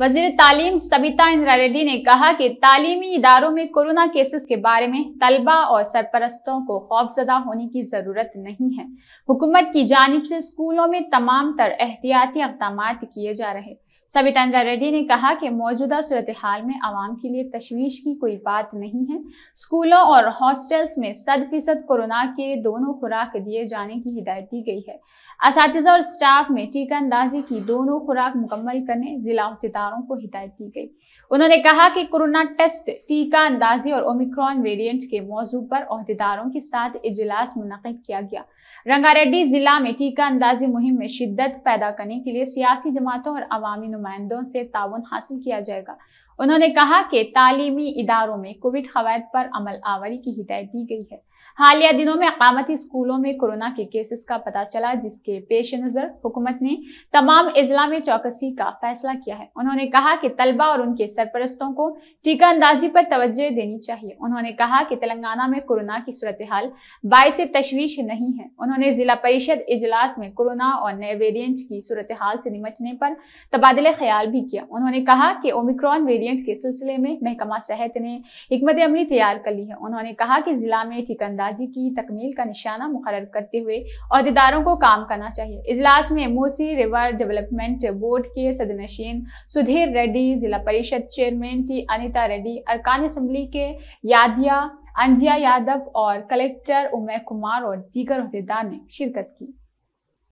वजीर तालीम सबिता इंदिरा रेड्डी ने कहा कि तालीमी इदारों में कोरोना केसेस के बारे में तलबा और सरपरस्तों को खौफजदा होने की ज़रूरत नहीं है हुकूमत की जानब से स्कूलों में तमाम तर एहतियाती इकदाम किए जा रहे सबितांद्रा रेड्डी ने कहा कि मौजूदा सूरत हाल में आवाम के लिए तशवीश की कोई बात नहीं है स्कूलों और हॉस्टल्स में सद फीसद कोरोना के दोनों खुराक दिए जाने की हिदायत दी गई है इस और स्टाफ में टीका अंदाजी की दोनों खुराक मुकम्मल करने जिला अहदेदारों को हिदायत दी गई उन्होंने कहा कि कोरोना टेस्ट टीका अंदाजी और ओमिक्रॉन वेरियंट के मौजू पर अहदेदारों के साथ इजलास मुनद किया गया रंगारेड्डी जिला में टीका अंदाजी मुहिम में शिद्दत पैदा करने के लिए सियासी जमातों और अवामी नुमाइंदों से ताउन हासिल किया जाएगा उन्होंने कहा कि तालीमी इदारों में कोविड कवायद पर अमल आवरी की हिदायत दी गई है हालिया दिनों में अकामती स्कूलों में कोरोना के केसेस का पता चला जिसके पेश नज़र हुकूमत ने तमाम अजला में चौकसी का फैसला किया है उन्होंने कहा कि तलबा और उनके सरपरस्तों को टीका अंदाजी पर तवज्जो देनी चाहिए उन्होंने कहा कि तेलंगाना में कोरोना की सूरत हाल बायस तशवीश नहीं है उन्होंने जिला परिषद इजलास में कोरोना और नए वेरियंट की सूरत हाल से निमटने पर तबादले ख्याल भी किया उन्होंने कहा कि ओमिक्रॉन वेरियंट वेरिएंट के सिलसिले में महकमा सेहत ने हमत अमली तैयार कर ली है उन्होंने कहा कि जिला में ठिकंदाजी की तकमील का निशाना मुकर करते हुए अहदेदारों को काम करना चाहिए इजलास में मोसी रिवर डेवलपमेंट बोर्ड के सदनशीन सुधीर रेड्डी जिला परिषद चेयरमैन टी अनिता रेड्डी अरकान असम्बली के यादिया अंजिया यादव और कलेक्टर उमय कुमार और दीगर अहदेदार ने शिरकत की